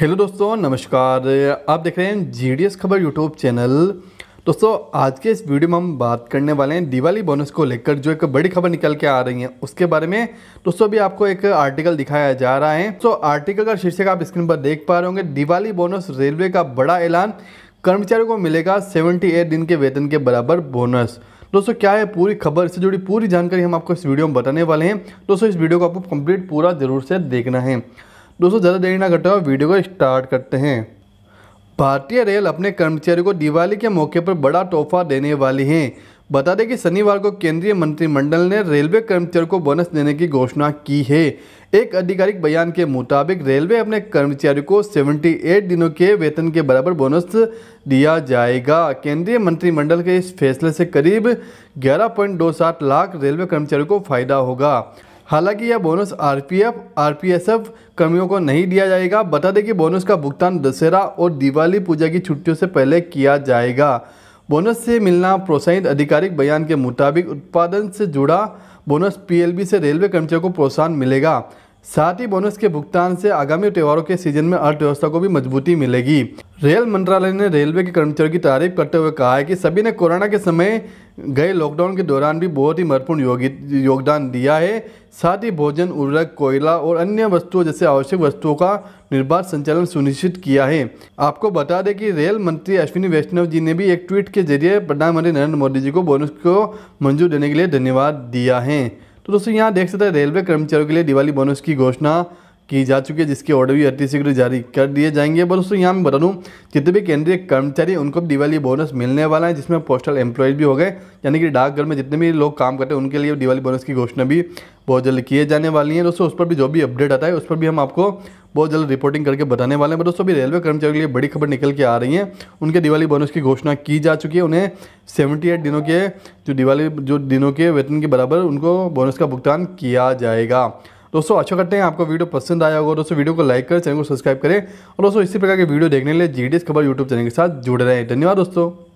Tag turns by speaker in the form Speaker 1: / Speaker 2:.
Speaker 1: hello दोस्तों नमस्कार आप देख रहे हैं जीडीएस खबर यूट्यूब चैनल दोस्तों आज के इस वीडियो में हम बात करने वाले हैं दिवाली बोनस को लेकर जो एक बड़ी खबर निकल के आ रही है उसके बारे में दोस्तों अभी आपको एक आर्टिकल दिखाया जा रहा है तो आर्टिकल का शीर्षक आप स्क्रीन पर देख पा रहे होंगे दिवाली बोनस रेलवे का बड़ा ऐलान कर्मचारियों को मिलेगा सेवेंटी दिन के वेतन के बराबर बोनस दोस्तों क्या है पूरी खबर से जुड़ी पूरी जानकारी हम आपको इस वीडियो में बताने वाले हैं दोस्तों इस वीडियो को आपको कंप्लीट पूरा जरूर से देखना है दोस्तों ज़्यादा देरी ना करते हुए वीडियो को स्टार्ट करते हैं भारतीय रेल अपने कर्मचारियों को दिवाली के मौके पर बड़ा तोहफा देने वाली है बता दें कि शनिवार को केंद्रीय मंत्रिमंडल ने रेलवे कर्मचारियों को बोनस देने की घोषणा की है एक आधिकारिक बयान के मुताबिक रेलवे अपने कर्मचारियों को 78 दिनों के वेतन के बराबर बोनस दिया जाएगा केंद्रीय मंत्रिमंडल के इस फैसले से करीब 11.27 लाख रेलवे कर्मचारियों को फायदा होगा हालांकि यह बोनस आरपीएफ आरपीएसएफ कर्मियों को नहीं दिया जाएगा बता दें कि बोनस का भुगतान दशहरा और दिवाली पूजा की छुट्टियों से पहले किया जाएगा बोनस से मिलना प्रोत्साहित आधिकारिक बयान के मुताबिक उत्पादन से जुड़ा बोनस पीएलबी से रेलवे कर्मचारियों को प्रोत्साहन मिलेगा साथ ही बोनस के भुगतान से आगामी त्योहारों के सीजन में अर्थव्यवस्था को भी मजबूती मिलेगी रेल मंत्रालय ने रेलवे के कर्मचारियों की तारीफ करते हुए कहा है कि सभी ने कोरोना के समय गए लॉकडाउन के दौरान भी बहुत ही महत्वपूर्ण योगदान दिया है साथ ही भोजन उर्वरक कोयला और अन्य वस्तुओं जैसे आवश्यक वस्तुओं का निर्बाध संचालन सुनिश्चित किया है आपको बता दें कि रेल मंत्री अश्विनी वैष्णव जी ने भी एक ट्वीट के जरिए प्रधानमंत्री नरेंद्र मोदी जी को बोनस को मंजूर देने के लिए धन्यवाद दिया है तो दोस्तों यहाँ देख सकते हैं रेलवे कर्मचारियों के लिए दिवाली बोनस की घोषणा की जा चुकी है जिसके ऑर्डर भी अति शीघ्र जारी कर दिए जाएंगे बस दोस्तों यहाँ मैं बता दूँ जितने भी केंद्रीय कर्मचारी उनको दिवाली बोनस मिलने वाला है जिसमें पोस्टल एम्प्लॉयज़ भी हो गए यानी कि डाकघर में जितने भी लोग काम करते हैं उनके लिए दिवाली बोनस की घोषणा भी बहुत जल्द किए जाने वाली है दोस्तों उस पर भी जो भी अपडेट आता है उस पर भी हम आपको बहुत जल्द रिपोर्टिंग करके बताने वाले हैं दोस्तों अभी रेलवे कर्मचारियों के लिए बड़ी खबर निकल के आ रही है उनके दिवाली बोनस की घोषणा की जा चुकी है उन्हें एट दिनों के जो दिवाली जो दिनों के वेतन के बराबर उनको बोनस का भुगतान किया जाएगा दोस्तों अच्छा करते हैं आपको वीडियो पसंद आया होगा दोस्तों वीडियो को लाइक करें चैनल को सब्सक्राइब करें और दोस्तों इसी प्रकार के वीडियो देखने के लिए जीडीएस खबर यूट्यूब चैनल के साथ जुड़ रहे हैं धन्यवाद दोस्तों